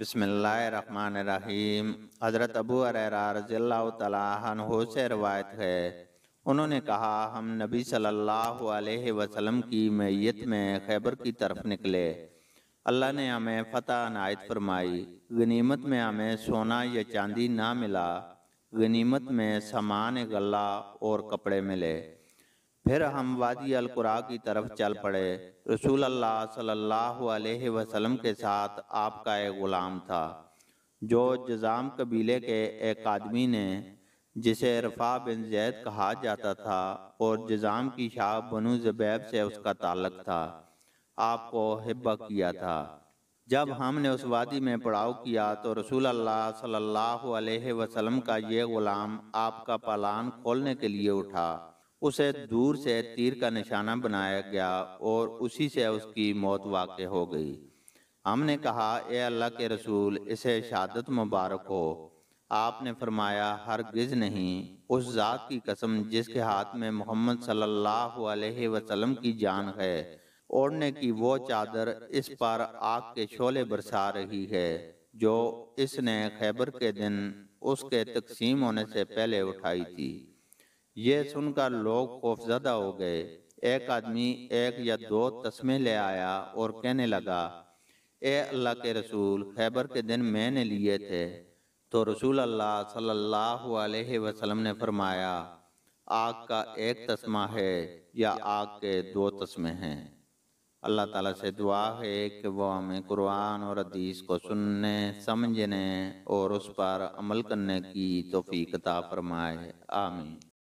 बसमीम हज़रत अबू अररा रज़ील्ला से रवायत है उन्होंने कहा हम नबी सल्लल्लाहु अलैहि वसल्लम की मैत में खैबर की तरफ निकले अल्लाह ने हमें फतह नायत फरमाई गनीमत में हमें सोना या चांदी ना मिला गनीमत में सामान गला और कपड़े मिले फिर हम वादी अल कुरा की तरफ चल पड़े रसूल अल्लाह सल्लल्लाहु अलैहि वसल्लम के साथ आपका एक ग़ुलाम था जो जजाम कबीले के एक आदमी ने जिसे रफ़ा बिन जैद कहा जाता था और जजाम की शाह बनु जबैब से उसका ताल्लक था आपको हिब्बा किया था जब हमने उस वादी में पड़ाव किया तो रसूल अल्लाह सल्लल्लाहु अलैहि वसल्लम का ये ग़ुलाम आपका पालान खोलने के लिए उठा उसे दूर से तीर का निशाना बनाया गया और उसी से उसकी मौत वाक़ हो गई हमने कहा ए अल्लाह के रसूल इसे शहादत मुबारक हो आपने फरमाया हर गिज नहीं उस ज़ात की कसम जिसके हाथ में मोहम्मद सल्लल्लाहु अलैहि वसल्लम की जान है ओढ़ने की वो चादर इस पर आग के शोले बरसा रही है जो इसने खैबर के दिन उसके तकसीम होने से पहले उठाई थी ये सुनकर लोग खौफजदा हो गए एक आदमी एक या दो तस्मे ले आया और कहने लगा ए अल्लाह के रसूल खैबर के दिन मैंने लिए थे तो रसूल अल्लाह सल्लल्लाहु अलैहि वसल्लम ने फरमाया आग का एक तस्मा है या आग के दो तस्मे हैं अल्लाह ताला से दुआ है कि वह हमें कुरान और हदीस को सुनने समझने और उस पर अमल करने की तोफ़ी कता फरमाए आमीन